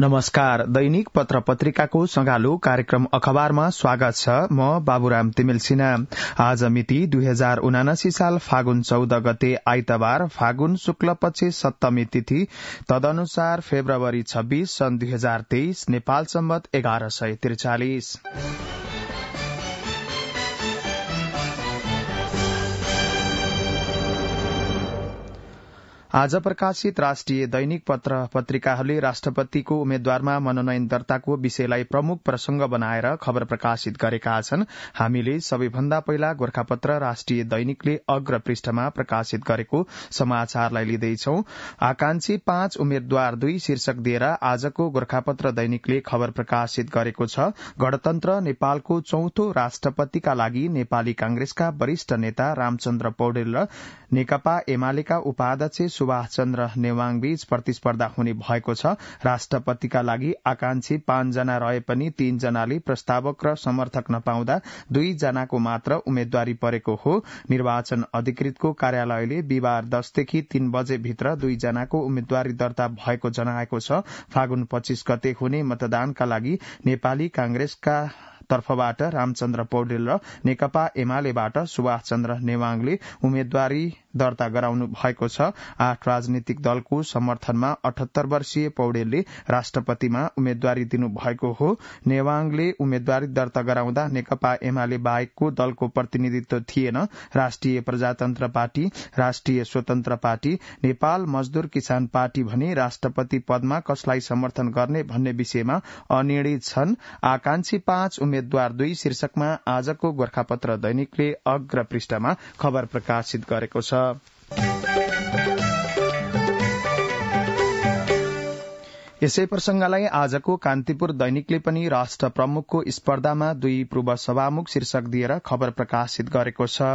नमस्कार दैनिक पत्र पत्रिकाको संघालु कार्यक्रम अखबारमा स्वागत छ म बाबुराम तिमेल सिन्हा आज मिति दुई हजार उनासी साल फागुन चौध गते आइतबार फागुन शुक्ल पछि सप्तमी तिथि तदनुसार फेब्रुअरी छब्बीस सन् दुई हजार तेइस नेपाल सम्मत एघार सय त्रिचालिस आज प्रकाशित राष्ट्रिय दैनिक पत्र पत्रिकाहरूले राष्ट्रपतिको उम्मेद्वारमा मनोनयन दर्ताको विषयलाई प्रमुख प्रसंग बनाएर खबर प्रकाशित गरेका छन् हामीले सबैभन्दा पहिला गोर्खापत्र राष्ट्रिय दैनिकले अग्र पृष्ठमा प्रकाशित गरेको समाचारलाई लिँदैछौ आकांक्षी पाँच उम्मेद्वार दुई शीर्षक दिएर आजको गोर्खापत्र दैनिकले खबर प्रकाशित गरेको छ गणतन्त्र नेपालको चौथो राष्ट्रपतिका लागि नेपाली कांग्रेसका वरिष्ठ नेता रामचन्द्र पौडेल र नेकपा एमालेका उपाध्यक्ष सुभाष चन्द्र नेवाङ बीच प्रतिस्पर्धा हुने भएको छ राष्ट्रपतिका लागि आकांक्षी पाँचजना रहे पनि तीनजनाले प्रस्तावक र समर्थक नपाउँदा दुईजनाको मात्र उम्मेद्वारी परेको हो निर्वाचन अधिकृतको कार्यालयले बिहिबार दशदेखि तीन बजे भित्र दुईजनाको उम्मेद्वारी दर्ता भएको जनाएको छ फागुन पच्चीस गते हुने मतदानका लागि नेपाली कांग्रेसका तर्फबाट रामचन्द्र पौडेल र नेकपा एमालेबाट सुभाष चन्द्र नेवाङले उम्मेद्वारी दर्ता गराउनु भएको छ आठ राजनीतिक दलको समर्थनमा अठहत्तर वर्षीय पौडेलले राष्ट्रपतिमा उम्मेद्वारी दिनुभएको हो नेवाङले उम्मेद्वारी दर्ता गराउँदा नेकपा एमाले बाहेकको दलको प्रतिनिधित्व थिएन राष्ट्रिय प्रजातन्त्र पार्टी राष्ट्रिय स्वतन्त्र पार्टी नेपाल मजदूर किसान पार्टी भने राष्ट्रपति पदमा कसलाई समर्थन गर्ने भन्ने विषयमा अनिर्णित छन् आकांक्षी पाँच उम्मेद्वार दुई शीर्षकमा आजको गोर्खापत्र दैनिकले अग्र पृष्ठमा खबर प्रकाशित गरेको छ छ यसै प्रसंगलाई आजको कान्तिपुर दैनिकले पनि राष्ट्र प्रमुखको स्पर्धामा दुई पूर्व सभामुख शीर्षक दिएर खबर प्रकाशित गरेको छ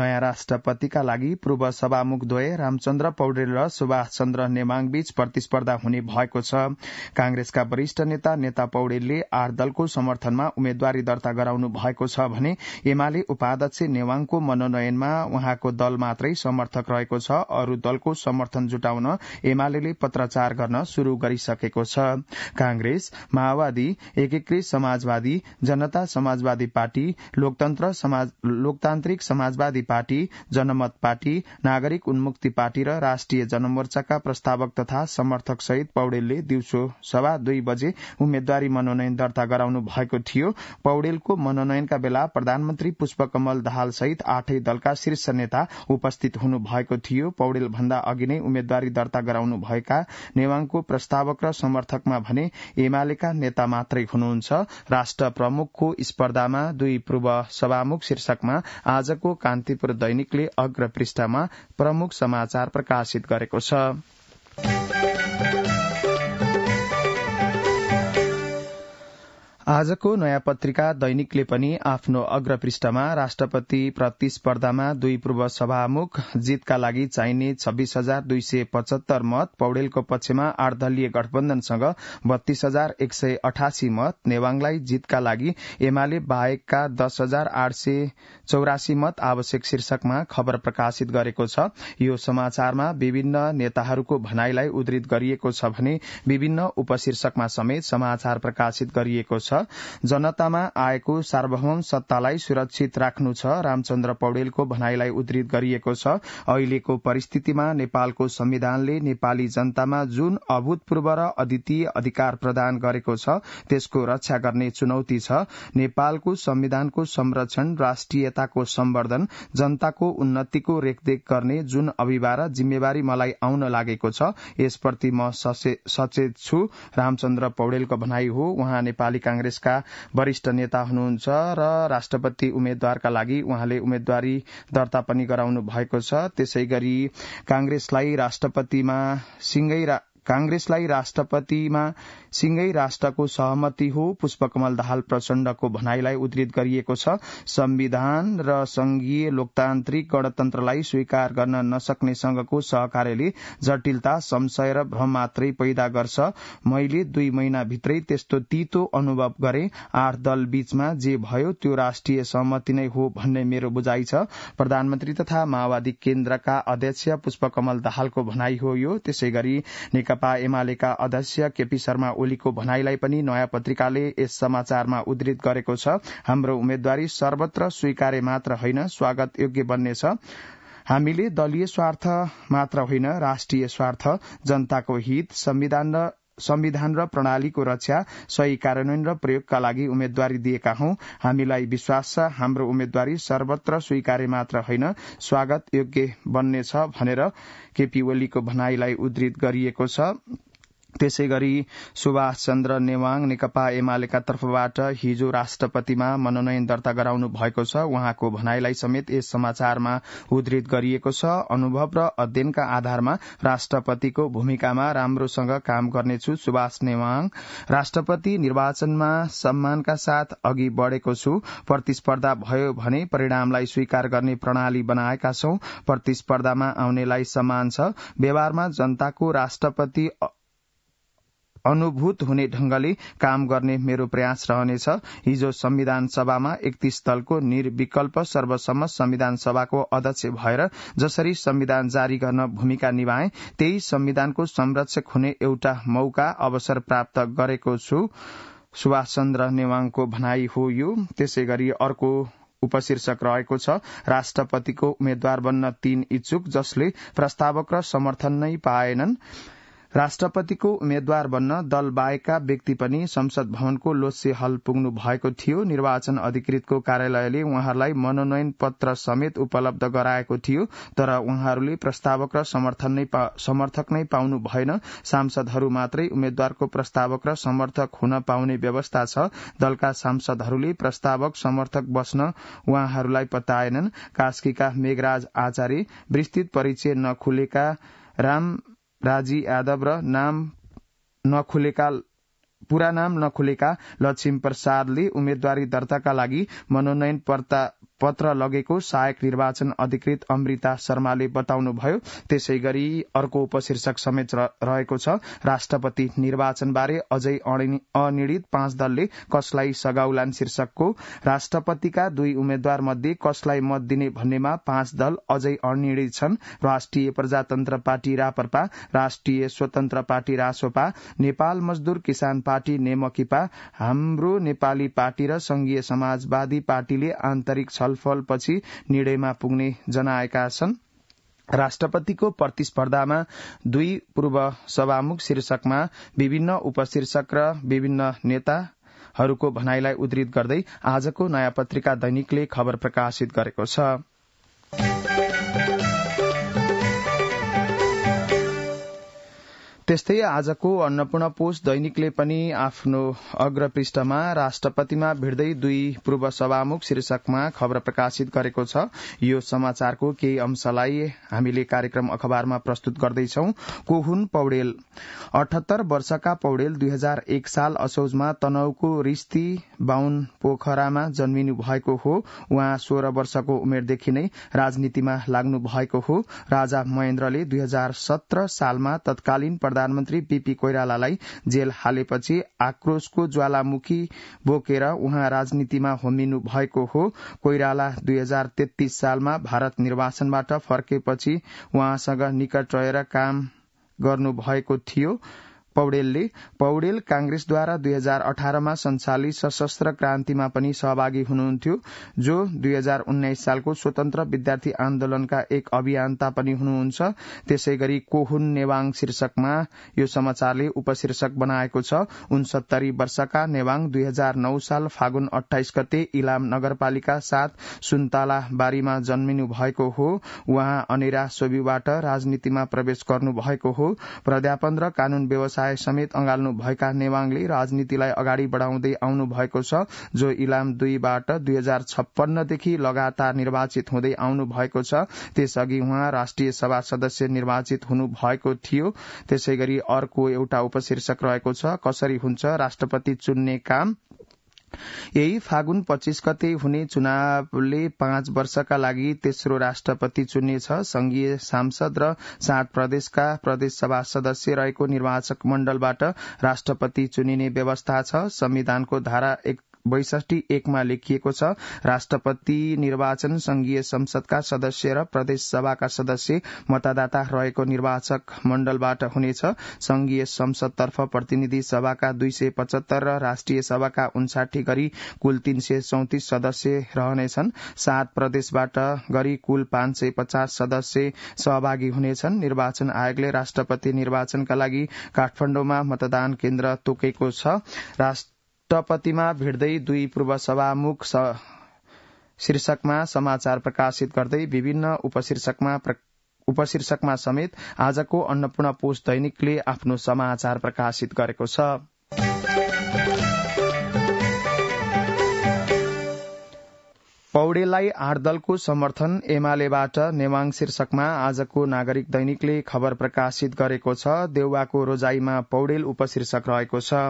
नयाँ राष्ट्रपतिका लागि पूर्व सभामुख द्वय रामचन्द्र पौडेल र सुभाष चन्द्र बीच प्रतिस्पर्धा हुने भएको छ कांग्रेसका वरिष्ठ नेता नेता पौडेलले आर दलको समर्थनमा उम्मेद्वारी दर्ता गराउनु भएको छ भने एमाले उपाध्यक्ष नेवाङको मनोनयनमा उहाँको दल मात्रै समर्थक रहेको छ अरू दलको समर्थन जुटाउन एमाले पत्राचार गर्न शुरू गरिसके सकेको छ कांग्रेस माओवादी एकीकृत समाजवादी जनता समाजवादी पार्टी लोकतन्त्र समाज, लोकतान्त्रिक समाजवादी पार्टी जनमत पार्टी नागरिक उन्मुक्ति पार्टी र राष्ट्रिय जनमोर्चाका प्रस्तावक तथा समर्थक सहित पौडेलले दिउँसो सभा दुई बजे उम्मेद्वारी मनोनयन दर्ता गराउनु भएको थियो पौडेलको मनोनयनका बेला प्रधानमन्त्री पुष्पकमल दाहाल सहित आठै दलका शीर्ष नेता उपस्थित हुनु भएको थियो पौडेल भन्दा अघि नै उम्मेद्वारी दर्ता गराउनु भएका नेवाङको प्रस्तावक र समर्थकमा भने एमालेका नेता मात्रै हुनुहुन्छ राष्ट्र प्रमुखको स्पर्धामा दुई पूर्व सभामुख शीर्षकमा आजको कान्तिपुर दैनिकले अग्र पृष्ठमा प्रमुख समाचार प्रकाशित गरेको छ आजको नयाँ पत्रिका दैनिकले पनि आफ्नो अग्रपृष्ठमा राष्ट्रपति प्रतिस्पर्धामा दुई पूर्व सभामुख जितका लागि चाहिने छब्बीस हजार दुई सय पचहत्तर मत पौडेलको पक्षमा आठ दलीय गठबन्धनसँग बत्तीस हजार एक सय अठासी मत नेवाङलाई जितका लागि एमाले बाहेकका दस हजार आठ सय चौरासी मत आवश्यक शीर्षकमा खबर प्रकाशित गरेको छ यो समाचारमा विभिन्न नेताहरूको भनाईलाई उद्धित गरिएको छ भने विभिन्न उपशीर्षकमा समेत समाचार प्रकाशित गरिएको छ जनतामा आएको सार्वभौम सत्तालाई सुरक्षित राख्नु छ रामचन्द्र पौडेलको भनाईलाई उद्धित गरिएको छ अहिलेको परिस्थितिमा नेपालको संविधानले नेपाली जनतामा जुन अभूतपूर्व र अद्वितीय अधिकार प्रदान गरेको छ त्यसको रक्षा गर्ने चुनौती छ नेपालको संविधानको संरक्षण राष्ट्रियताको सम्वर्धन जनताको उन्नतिको रेखदेख गर्ने जुन अभिवार जिम्मेवारी मलाई आउन लागेको छ यसप्रति म सचेत छु रामचन्द्र पौडेलको भनाई हो उहाँ नेपाली काँग्रेस कांग्रेसका वरिष्ठ नेता हुनुहुन्छ र राष्ट्रपति उम्मेद्वारका लागि उहाँले उम्मेद्वारी दर्ता पनि गराउनु भएको छ त्यसै गरी कांग्रेसलाई राष्ट्रपतिमा सिंगै रा... कांग्रेसलाई राष्ट्रपतिमा सिंगै राष्ट्रको सहमति हो पुष्पकमल दाहाल प्रचण्डको भनाईलाई उद्धित गरिएको छ संविधान र संघीय लोकतान्त्रिक गणतन्त्रलाई स्वीकार गर्न नसक्ने संघको सहकार्यले जटिलता संशय र भ्रम मात्रै पैदा गर्छ मैले दुई महिनाभित्रै त्यस्तो तितो अनुभव गरे आठ दल बीचमा जे भयो त्यो राष्ट्रिय सहमति नै हो भन्ने मेरो बुझाइ छ प्रधानमन्त्री तथा माओवादी केन्द्रका अध्यक्ष पुष्पकमल दाहालको भनाई हो यो त्यसै गरी नेकपा एमालेका अध्यक्ष केपी शर्मा ओलीको भनाईलाई पनि नयाँ पत्रिकाले यस समाचारमा उद्धित गरेको छ हाम्रो उम्मेद्वारी सर्वत्र स्वीकारे मात्र होइन स्वागत योग्य बन्नेछ हामीले दलीय स्वार्थ मात्र होइन राष्ट्रिय स्वार्थ जनताको हित संविधान र संविधान र प्रणालीको रक्षा सही कार्यान्वयन र प्रयोगका लागि उम्मेद्वारी दिएका हौं हामीलाई विश्वास छ हाम्रो उम्मेद्वारी सर्वत्र स्वीकार्य मात्र होइन स्वागत योग्य बन्नेछ भनेर केपी ओलीको भनाईलाई उद्धित गरिएको छ त्यसै गरी सुभाष चन्द्र नेवाङ नेकपा एमालेका तर्फबाट हिजो राष्ट्रपतिमा मनोनयन दर्ता गराउनु भएको छ उहाँको भनाईलाई समेत यस समाचारमा उद्धित गरिएको छ अनुभव र अध्ययनका आधारमा राष्ट्रपतिको भूमिकामा राम्रोसँग काम गर्नेछु सुभाष नेवाङ राष्ट्रपति निर्वाचनमा सम्मानका साथ अघि बढ़ेको छु प्रतिस्पर्धा भयो भने परिणामलाई स्वीकार गर्ने प्रणाली बनाएका छौं प्रतिस्पर्धामा आउनेलाई सम्मान छ व्यवहारमा जनताको राष्ट्रपति अनुभूत हुने ढंगले काम गर्ने मेरो प्रयास रहनेछ हिजो संविधान सभामा एकतीस दलको निर्विकल्प सर्वसम्मत संविधान सभाको अध्यक्ष भएर जसरी संविधान जारी गर्न भूमिका निभाए त्यही संविधानको संरक्षक हुने एउटा मौका अवसर प्राप्त गरेको छु सुभाष चन्द्र नेवाङको भनाई हो यो त्यसै गरी अर्को उपशीर्षक रहेको छ राष्ट्रपतिको उम्मेद्वार बन्न तीन इच्छुक जसले प्रस्तावक र समर्थन नै पाएनन् राष्ट्रपतिको उम्मेद्वार बन्न दल बाहेकका व्यक्ति पनि संसद भवनको लोसे हल पुग्नु भएको थियो निर्वाचन अधिकृतको कार्यालयले उहाँहरूलाई मनोनयन पत्र समेत उपलब्ध गराएको थियो तर उहाँहरूले प्रस्तावक र समर्थक नै पाउनु भएन सांसदहरू मात्रै उम्मेद्वारको प्रस्तावक र समर्थक हुन पाउने व्यवस्था छ दलका सांसदहरूले प्रस्तावक समर्थक बस्न उहाँहरूलाई बताएनन् कास्कीका मेघराज आचार्य विस्तृत परिचय नखुलेका राम राजी यादव र नाम नखुलेका पूरा नाम नखुलेका लक्ष्मी प्रसादले उम्मेद्वारी दर्ताका लागि मनोनयन पर्ता पत्र लगेको सहायक निर्वाचन अधिकृत अमृता शर्माले बताउनुभयो त्यसै गरी अर्को उपशीर्षक समेत रहेको छ राष्ट्रपति निर्वाचनबारे अझै अनिर्णित पाँच दलले कसलाई सघाउलान् शीर्षकको राष्ट्रपतिका दुई उम्मेद्वार मध्ये कसलाई मत दिने भन्नेमा पाँच दल अझै अनिडित छन् राष्ट्रिय प्रजातन्त्र पार्टी रापरपा राष्ट्रिय स्वतन्त्र पार्टी रासोपा नेपाल मजदूर किसान पार्टी नेमकिपा हाम्रो नेपाली पार्टी र संघीय समाजवादी पार्टीले आन्तरिक छ छलफलपछि निर्णयमा पुग्ने जनाएका छन् राष्ट्रपतिको प्रतिस्पर्धामा दुई पूर्व सभामुख शीर्षकमा विभिन्न उपशीर्षक र विभिन्न नेता हरूको भनाईलाई उद्धित गर्दै आजको नयाँ पत्रिका दैनिकले खबर प्रकाशित गरेको छ त्यस्तै आजको अन्नपूर्ण पोष दैनिकले पनि आफ्नो अग्रपृष्ठमा राष्ट्रपतिमा भिड्दै दुई पूर्व सभामुख शीर्षकमा खबर प्रकाशित गरेको छ यो समाचारको केही अंशलाई हामीले कार्यक्रम अखबारमा प्रस्तुत गर्दैछौ को हुन् पौडेल अठहत्तर वर्षका पौडेल दुई हजार एक साल असोजमा तनहको रिस्ती बाहुन पोखरामा जन्मिनु भएको हो उहाँ सोह्र वर्षको उमेरदेखि नै राजनीतिमा लाग्नु भएको हो राजा महेन्द्रले दुई हजार सत्र सालमा तत्कालीन प्रधानमन्त्री पीपी कोइरालालाई जेल हालेपछि आक्रोशको ज्वालामुखी बोकेर उहाँ राजनीतिमा होमिनु भएको हो कोइराला दुई हजार तेत्तीस सालमा भारत निर्वाचनबाट फर्केपछि उहाँसँग निकट रहेर काम गर्नु भएको थियो पौडेलले पौडेल कांग्रेसद्वारा दुई हजार अठारमा संचालित सशस्त्र क्रान्तिमा पनि सहभागी हुनुहुन्थ्यो जो दुई हजार उन्नाइस सालको स्वतन्त्र विद्यार्थी आन्दोलनका एक अभियन्ता पनि हुनुहुन्छ त्यसै गरी कोहुन नेवाङ शीर्षकमा यो समाचारले उपशीर्षक बनाएको छ उनसत्तरी वर्षका नेवाङ दुई हजार नौ साल फागुन अठाइस गते इलाम नगरपालिका साथ सुन्ताला बारीमा जन्मिनु भएको हो उहाँ अनेरा सोबीबाट राजनीतिमा प्रवेश गर्नु भएको हो प्रध्यापन र कानून व्यवसाय व्यवसाय समेत अँगाल्नुभएका नेवाङले राजनीतिलाई अगाडि बढ़ाउँदै आउनु भएको छ जो इलाम दुईबाट दुई हजार छप्पन्नदेखि लगातार निर्वाचित हुँदै आउनु भएको छ त्यसअघि उहाँ राष्ट्रिय सभा सदस्य निर्वाचित हुनु भएको थियो त्यसै अर्को एउटा उपशीर्षक रहेको छ कसरी हुन्छ राष्ट्रपति चुन्ने काम यही फागुन पच्चीस गते हुने चुनावले पाँच वर्षका लागि तेस्रो राष्ट्रपति चुन्नेछ संघीय सांसद र सात प्रदेशका प्रदेशसभा सदस्य रहेको निर्वाचक मण्डलबाट राष्ट्रपति चुनिने व्यवस्था छ संविधानको धारा एक बैसठी एकमा लेखिएको छ राष्ट्रपति निर्वाचन संघीय संसदका सदस्य र प्रदेश सभाका सदस्य मतदाता रहेको निर्वाचक मण्डलबाट हुनेछ संघीय संसदतर्फ प्रतिनिधि सभाका दुई सय पचहत्तर र राष्ट्रिय सभाका उन्साठी गरी कुल तीन सय चौतिस सदस्य रहनेछन् सात प्रदेशबाट गरी कुल पाँच सय पचास सदस्य सहभागी हुनेछन् निर्वाचन आयोगले राष्ट्रपति निर्वाचनका लागि काठमाडौँमा मतदान केन्द्र तोकेको छ तपतिमा भिड्दै दुई पूर्व सभामुख शीर्षकमा समाचार प्रकाशित गर्दै विभिन्न उपशीर्षकमा उपशीर्षकमा समेत आजको अन्नपूर्ण पोस्ट दैनिकले आफ्नो समाचार प्रकाशित गरेको छ पौडेललाई आठ दलको समर्थन एमालेबाट नेवाङ शीर्षकमा आजको नागरिक दैनिकले खबर प्रकाशित गरेको छ देउवाको रोजाईमा पौडेल उपशीर्षक रहेको छ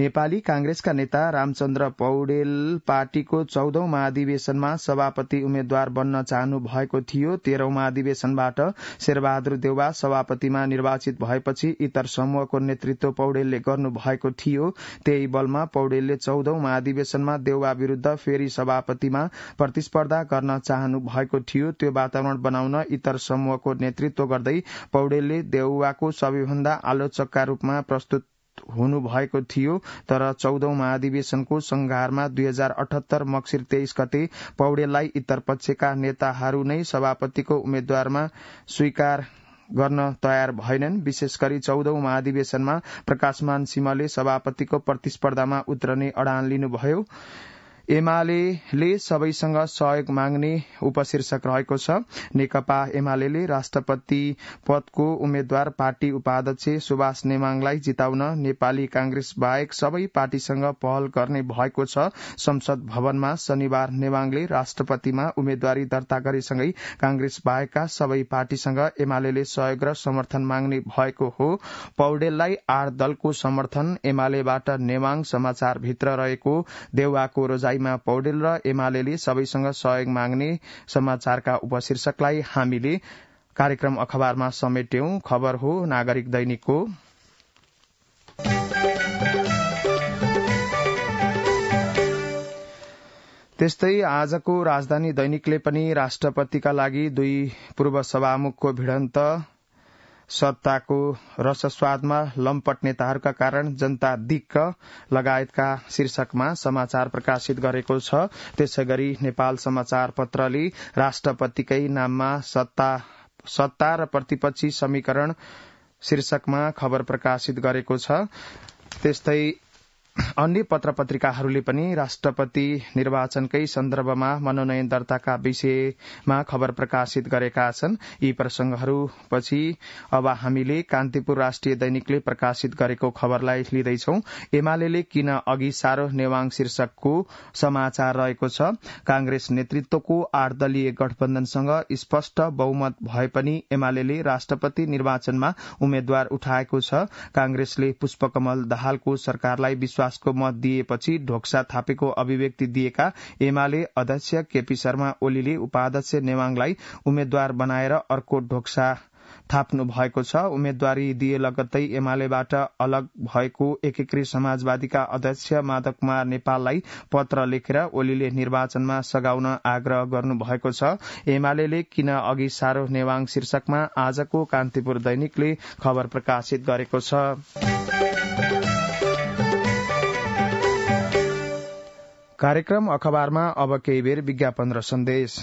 नेपाली कांग्रेसका नेता रामचन्द्र पौडेल पार्टीको चौधौं महाधिवेशनमा सभापति उम्मेद्वार बन्न चाहनु भएको थियो तेह्रौं महाधिवेशनबाट शेरबहादुर देउवा सभापतिमा निर्वाचित भएपछि इतर समूहको नेतृत्व पौडेलले गर्नु भएको थियो त्यही बलमा पौडेलले चौधौं महाधिवेशनमा देउवा विरूद्ध फेरि सभापतिमा प्रतिस्पर्धा गर्न चाहनु भएको थियो त्यो वातावरण बनाउन इतर समूहको नेतृत्व गर्दै पौडेलले देउवाको सबैभन्दा आलोचकका रूपमा प्रस्तुत हुनु भएको थियो तर चौधौं महाधिवेशनको संघारमा दुई हजार अठहत्तर मक्सिर तेइस गते पौडेललाई इतर पक्षका नेताहरू नै सभापतिको उम्मेद्वारमा स्वीकार गर्न तयार भएनन् विशेष गरी चौधौं महाधिवेशनमा प्रकाशमान सिंहले सभापतिको प्रतिस्पर्धामा उत्रने अडान लिनुभयो एमाले सबैसँग सहयोग माग्ने उपशीर्षक रहेको छ नेकपा एमाले राष्ट्रपति पदको उम्मेद्वार पार्टी उपाध्यक्ष सुभाष नेमाङलाई जिताउन नेपाली कांग्रेस बाहेक सबै पार्टीसँग पहल गर्ने भएको छ संसद भवनमा शनिबार नेवाङले राष्ट्रपतिमा उम्मेद्वारी दर्ता गरेसँगै कांग्रेस बाहेकका सबै पार्टीसँग एमाले सहयोग र समर्थन माग्ने भएको हो पौडेललाई आठ दलको समर्थन एमालेबाट नेवाङ समाचारभित्र रहेको देउवाको रोजाई भएमा पौडेल र एमाले सबैसँग सहयोग माग्ने समाचारका उपशीर्षकलाई हामीले कार्यक्रम अखबारमा समेट्यौं खबर हो नागरिक दैनिकको त्यस्तै आजको राजधानी दैनिकले पनि राष्ट्रपतिका लागि दुई पूर्व सभामुखको भिडन्त सत्ताको रसस्वादमा लम्पट नेताहरूका कारण जनता दिक्क लगायतका शीर्षकमा समाचार प्रकाशित गरेको छ त्यसै गरी नेपाल समाचार पत्रले राष्ट्रपतिकै नाममा सत्ता सत्ता र प्रतिपक्षी समीकरण शीर्षकमा खबर प्रकाशित गरेको छ त्यस्तै अन्य पत्र पत्रिकाहरूले पनि राष्ट्रपति निर्वाचनकै सन्दर्भमा मनोनयन दर्ताका विषयमा खबर प्रकाशित गरेका छन् यी प्रसंगहरूपछि अब हामीले कान्तिपुर राष्ट्रिय दैनिकले प्रकाशित गरेको खबरलाई लिँदैछौ एमाले किन अघि सारो नेवाङ शीर्षकको समाचार रहेको छ कांग्रेस नेतृत्वको आठ दलीय गठबन्धनसँग स्पष्ट बहुमत भए पनि एमाले राष्ट्रपति निर्वाचनमा उम्मेद्वार उठाएको छ कांग्रेसले पुष्पकमल दाहालको सरकारलाई विश्वास विश्वासको मत दिएपछि ढोक्सा थापेको अभिव्यक्ति दिएका एमाले अध्यक्ष केपी शर्मा ओलीले उपाध्यक्ष नेवाङलाई उम्मेद्वार बनाएर अर्को ढोक्सा थाप्नु भएको छ उम्मेद्वारी दिए लगत्तै एमालेबाट अलग भएको एकीकृत समाजवादीका अध्यक्ष माधव कुमार नेपाललाई पत्र लेखेर ओलीले निर्वाचनमा सघाउन आग्रह गर्नुभएको छ एमाले किन अघि सारो नेवाङ शीर्षकमा आजको कान्तिपुर दैनिकले खबर प्रकाशित गरेको छ कार्यक्रम अखबारमा अब केही बेर विज्ञापन र सन्देश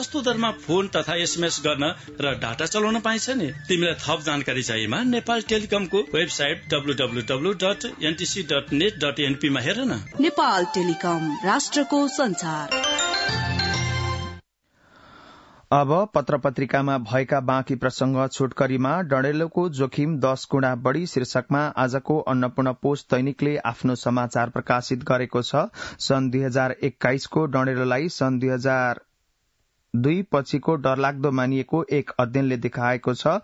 सस्तो दरमा फोन तथा एसएमएस गर्न र डाटा चलाउन पाइन्छ नि तिमीलाई थप जानकारी चाहिएमा नेपाल टेलिकमको website W dot NTC dot net dot एनपीमा हेर न नेपाल टेलिकम राष्ट्रको संसार अब पत्र पत्रिकामा भएका बाँकी प्रसंग छोटकरीमा डडेलोको जोखिम दश गुणा बढ़ी शीर्षकमा आजको अन्नपूर्ण पोस्ट दैनिकले आफ्नो समाचार प्रकाशित गरेको छ सन् दुई हजार एक्काइसको डडेलोलाई सन् दुई हजार दुई पछिको डरलाग्दो मानिएको एक अध्ययनले देखाएको छ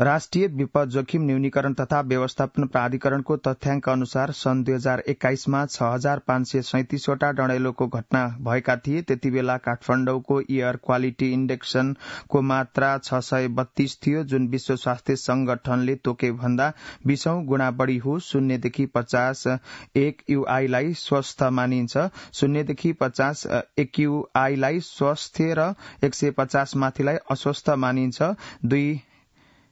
राष्ट्रिय विपद जोखिम न्यूनीकरण तथा व्यवस्थापन प्राधिकरणको तथ्याङ्क अनुसार सन् दुई हजार एक्काइसमा छ हजार पाँच सय सैतिसवटा डणेलोको घटना भएका थिए त्यति बेला काठमाडौँको एयर क्वालिटी इन्डेक्सनको मात्रा छ सय बत्तीस थियो जुन विश्व स्वास्थ्य संगठनले तोके भन्दा बीसौं गुणा बढ़ी हो शून्यदेखि पचास एक युआईलाई स्वस्थ मानिन्छ शून्यदेखि पचास एक युआईलाई स्वस्थ र एक सय पचास माथिलाई अस्वस्थ मानिन्छ दुई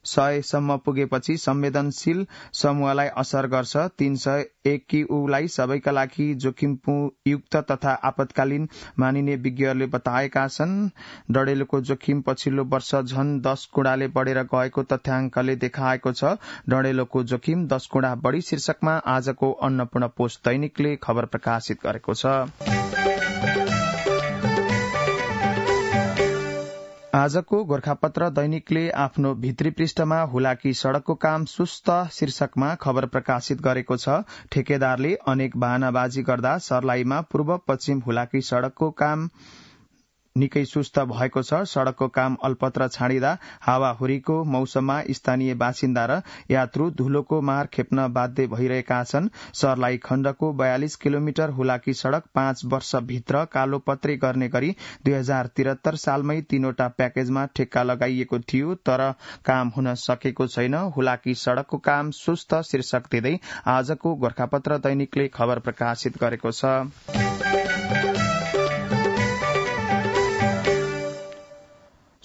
सयसम्म पुगेपछि संवेदनशील समूहलाई असर गर्छ तीन सय एकीलाई सबैका लागि जोखिमयुक्त तथा आपतकालीन मानिने विज्ञहरूले बताएका छन् डडेलको जोखिम पछिल्लो वर्ष झन दश गुणाले बढ़ेर गएको तथ्याङ्कले देखाएको छ डडेलोको जोखिम दश गुणा बढ़ी शीर्षकमा आजको अन्नपूर्ण पोस्ट दैनिकले खबर प्रकाशित गरेको छ आजको गोर्खापत्र दैनिकले आफ्नो भित्री पृष्ठमा हुलाकी सड़कको काम सुस्त शीर्षकमा खबर प्रकाशित गरेको छ ठेकेदारले अनेक बाहनाबाजी गर्दा सर्लाहीमा पूर्व पश्चिम हुलाकी सड़कको काम निकै सुस्त भएको छ सड़कको काम अल्पत्र छाडिँदा हावाहुरीको मौसममा स्थानीय बासिन्दा र यात्रु धुलोको मार खेप्न बाध्य भइरहेका छन् सरलाई खण्डको बयालिस किलोमिटर हुलाकी सड़क पाँच वर्षभित्र कालोपत्रे गर्ने गरी दुई हजार त्रिहत्तर सालमै तीनवटा प्याकेजमा ठेक्का लगाइएको थियो तर काम हुन सकेको छैन हुलाकी सड़कको काम सुस्त शीर्षक दिँदै आजको गोर्खापत्र दैनिकले खबर प्रकाशित गरेको छ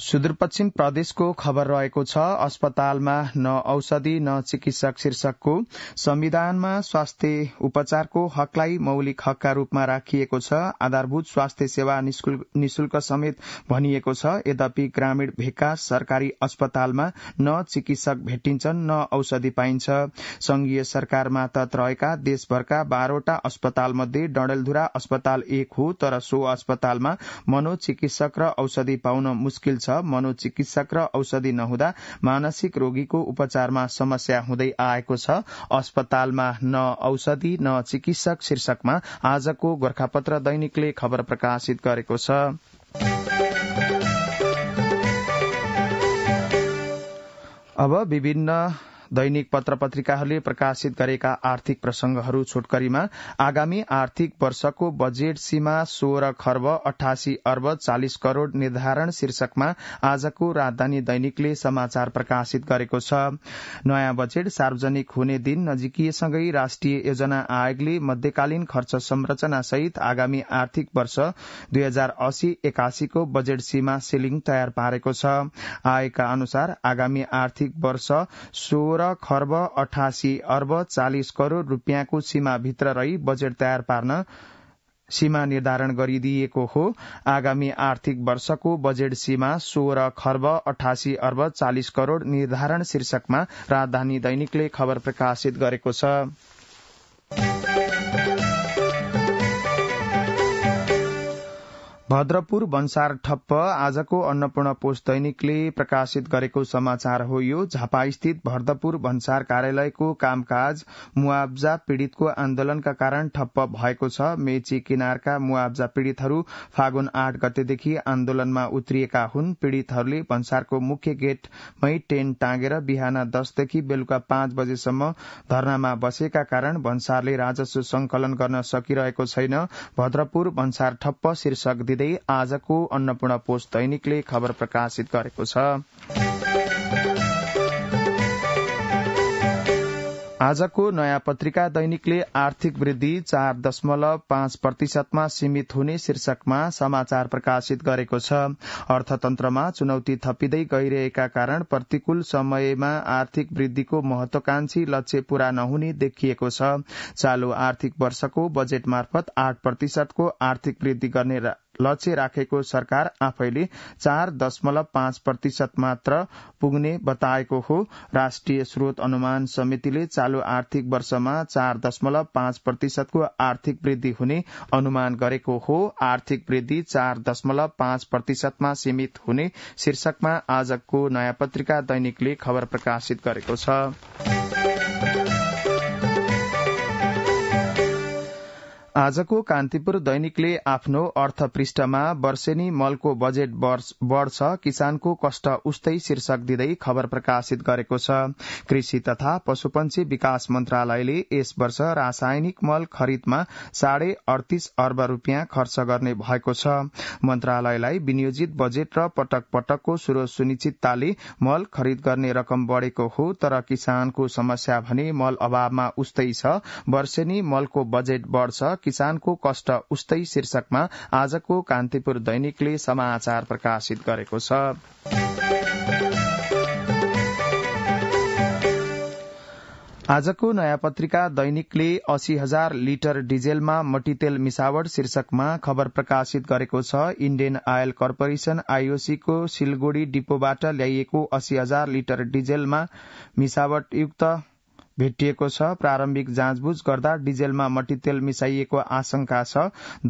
सुदूरपश्चिम प्रदेशको खबर रहेको छ अस्पतालमा न औषधि न चिकित्सक शीर्षकको संविधानमा स्वास्थ्य उपचारको हकलाई मौलिक हकका रूपमा राखिएको छ आधारभूत स्वास्थ्य सेवा निशुल्क समेत भनिएको छ यद्यपि ग्रामीण भेका सरकारी अस्पतालमा न चिकित्सक भेटिन्छन् न औषधि पाइन्छ संघीय सरकारमा मातहत रहेका देशभरका बाह्रवटा अस्पताल मध्ये डडेलधुरा अस्पताल एक हो तर सो अस्पतालमा मनोचिकित्सक र औषधि पाउन मुस्किल छ मनोचिकित्सक र औषधि नहुँदा मानसिक रोगीको उपचारमा समस्या हुँदै आएको छ अस्पतालमा न औषधि न चिकित्सक शीर्षकमा आजको गोर्खापत्र दैनिकले खबर प्रकाशित गरेको छ अब विभिन्न दैनिक पत्र पत्रिकाहरूले प्रकाशित गरेका आर्थिक प्रसंगहरू छोटकरीमा आगामी आर्थिक वर्षको बजेट सीमा सोह्र खर्ब अठासी अर्ब चालिस करोड़ निर्धारण शीर्षकमा आजको राजधानी दैनिकले समाचार प्रकाशित गरेको छ नयाँ बजेट सार्वजनिक हुने दिन नजिकीसँगै राष्ट्रिय योजना आयोगले मध्यकालीन खर्च संरचना सहित आगामी आर्थिक वर्ष दुई हजार अस्सी एकासीको बजेट सीमा सिलिङ तयार पारेको छ आयोगका अनुसार आगामी आर्थिक वर्ष सोह्र सोह्र खर्ब अठासी अर्ब चालिस करोड़ रूपियाँको सीमाभित्र रही बजेट तयार पार्न सीमा निर्धारण गरिदिएको हो आगामी आर्थिक वर्षको बजेट सीमा सोह्र खर्ब अठासी अर्ब चालिस करोड़ निर्धारण शीर्षकमा राजधानी दैनिकले खबर प्रकाशित गरेको छ भद्रपुर बन्सार ठप्प आजको अन्नपूर्ण पोस्ट दैनिकले प्रकाशित गरेको समाचार हो यो झापास्थित स्थित भर्दपुर भन्सार कार्यालयको कामकाज मुआब्जा पीड़ितको आन्दोलनका कारण ठप्प भएको छ मेची किनारका मुआब्जा पीड़ितहरू फागुन आठ गतेदेखि आन्दोलनमा उत्रिएका हुन् पीड़ितहरूले भन्सारको मुख्य गेटमै टेन्ट टाँगेर बिहान दसदेखि बेलुका पाँच बजेसम्म धरनामा बसेका कारण भन्सारले राजस्व संकलन गर्न सकिरहेको छैन भद्रपुर भन्सार ठप्प शीर्षक दिँदै आजको अन्नपूर्ण पोस्ट दैनिकले खबर प्रकाशित गरेको छ आजको नयाँ पत्रिका दैनिकले आर्थिक वृद्धि चार दशमलव पाँच प्रतिशतमा सीमित हुने शीर्षकमा समाचार प्रकाशित गरेको छ अर्थतन्त्रमा चुनौती थपिँदै गइरहेका कारण प्रतिकूल समयमा आर्थिक वृद्धिको महत्वाकांक्षी लक्ष्य पूरा नहुने देखिएको छ चालू आर्थिक वर्षको बजेट मार्फत आठ प्रतिशतको आर्थिक वृद्धि गर्ने लक्ष्य राखेको सरकार आफैले चार दशमलव पाँच प्रतिशत मात्र पुग्ने बताएको हो राष्ट्रिय स्रोत अनुमान समितिले चालू आर्थिक वर्षमा चार दशमलव पाँच प्रतिशतको आर्थिक वृद्धि हुने अनुमान गरेको हो आर्थिक वृद्धि चार दशमलव पाँच प्रतिशतमा सीमित हुने शीर्षकमा आजको नयाँ पत्रिका दैनिकले खबर प्रकाशित गरेको छ आजको कान्तिपुर दैनिकले आफ्नो अर्थ पृष्ठमा वर्षेनी मलको बजेट बढ्छ किसानको कष्ट उस्तै शीर्षक दिँदै खबर प्रकाशित गरेको छ कृषि तथा पशुपन्छी विकास मन्त्रालयले यस वर्ष रासायनिक मल खरिदमा साढे अडतिस अर्ब रूपियाँ खर्च गर्ने भएको छ मन्त्रालयलाई विनियोजित बजेट र पटक पटकको स्रोत सुनिश्चितताले मल खरिद गर्ने रकम बढ़ेको हो तर किसानको समस्या भने मल अभावमा उस्तै छ वर्षेनी मलको बजेट बढ़छ किसानको कष्ट उस्तै शीर्षकमा आजको कान्तिपुर दैनिकले समाचार प्रकाशित गरेको छ आजको नयाँ पत्रिका दैनिकले अस्सी हजार लिटर डिजेलमा मटितेल मिसावट शीर्षकमा खबर प्रकाशित गरेको छ इण्डियन आयल कर्पोरेशन आईओसीको सिलगुड़ी डिपोबाट ल्याइएको अस्सी हजार लिटर डिजेलमा मिसावटयुक्त भेटिएको छ प्रारम्भिक जाँचबुझ गर्दा डिजेलमा मट्टीतेल मिसाइएको आशंका छ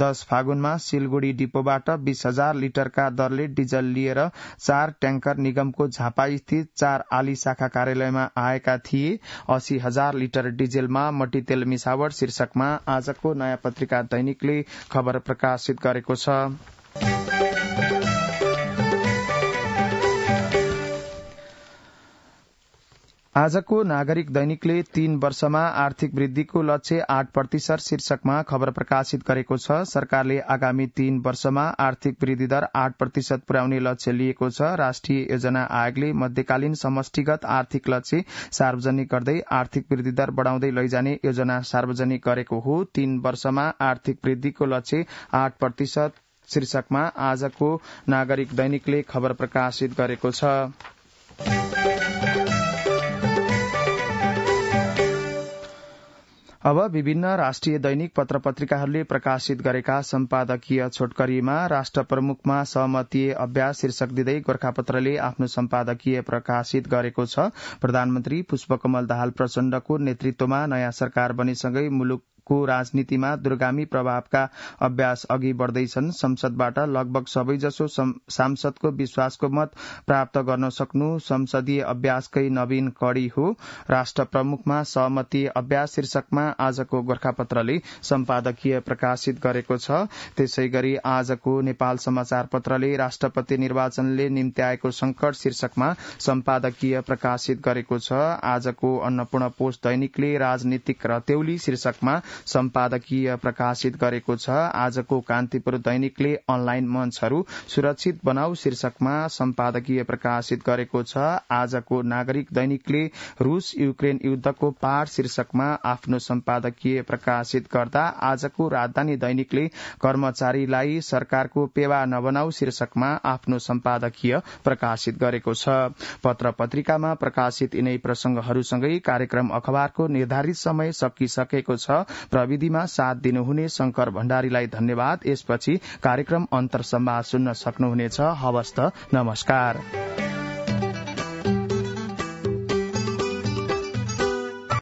दश फागुनमा सिलगुड़ी डिपोबाट बीस हजार लिटरका दरले डिजल लिएर चार ट्याङ्कर निगमको झापा स्थित चार आली शाखा कार्यालयमा आएका थिए अस्सी हजार लिटर डिजेलमा मट्टीतेल मिसावट शीर्षकमा आजको नयाँ पत्रिका दैनिकले खबर प्रकाशित गरेको छ आजको नागरिक दैनिकले तीन वर्षमा आर्थिक वृद्धिको लक्ष्य आठ प्रतिशत शीर्षकमा खबर प्रकाशित गरेको छ सरकारले आगामी तीन वर्षमा आर्थिक वृद्धि दर आठ प्रतिशत पुर्याउने लक्ष्य लिएको छ राष्ट्रिय योजना आयोगले मध्यकालीन समष्टिगत आर्थिक लक्ष्य सार्वजनिक गर्दै आर्थिक वृद्धि दर बढ़ाउँदै लैजाने योजना सार्वजनिक गरेको हो तीन वर्षमा आर्थिक वृद्धिको लक्ष्य आठ प्रतिशत शीर्षकमा आजको नागरिक दैनिकले खबर प्रकाशित गरेको छ अब विभिन्न राष्ट्रिय दैनिक पत्र पत्रिकाहरूले प्रकाशित गरेका सम्पादकीय छोटकरीमा राष्ट्र प्रमुखमा सहमति अभ्यास शीर्षक दिँदै गोर्खापत्रले आफ्नो सम्पादकीय प्रकाशित गरेको छ प्रधानमन्त्री पुष्पकमल दाहाल प्रचण्डको नेतृत्वमा नयाँ सरकार बनेसँगै मुलुक को राजनीतिमा दुर्गामी प्रभावका अभ्यास अघि बढ्दैछन् संसदबाट लगभग सबैजसो सांसदको विश्वासको मत प्राप्त गर्न सक्नु संसदीय अभ्यासकै नवीन कड़ी हो राष्ट्र प्रमुखमा सहमति अभ्यास शीर्षकमा आजको गोर्खापत्रले सम्पादकीय प्रकाशित गरेको छ त्यसै गरी आजको नेपाल समाचार पत्रले राष्ट्रपति निर्वाचनले निम्त्याएको संकट शीर्षकमा सम्पादकीय प्रकाशित गरेको छ आजको अन्नपूर्ण पोस्ट दैनिकले राजनीतिक रतेउली शीर्षकमा सम्पादकीय प्रकाशित गरेको छ आजको कान्तिपुर दैनिकले अनलाइन मञ्चहरू सुरक्षित बनाऊ शीर्षकमा सम्पादकीय प्रकाशित गरेको छ आजको नागरिक दैनिकले रूस युक्रेन युद्धको पार शीर्षकमा आफ्नो सम्पादकीय प्रकाशित गर्दा आजको राजधानी दैनिकले कर्मचारीलाई सरकारको पेवा नबनाऊ शीर्षकमा आफ्नो सम्पादकीय प्रकाशित गरेको छ पत्र पत्रिकामा प्रकाशित यिनै प्रसंगहरूसँगै कार्यक्रम अखबारको निर्धारित समय सकिसकेको छ प्रविधिमा साथ दिनुहुने शंकर भण्डारीलाई धन्यवाद यसपछि कार्यक्रम अन्तर सुन्न सक्नुहुनेछ हवस्त नमस्कार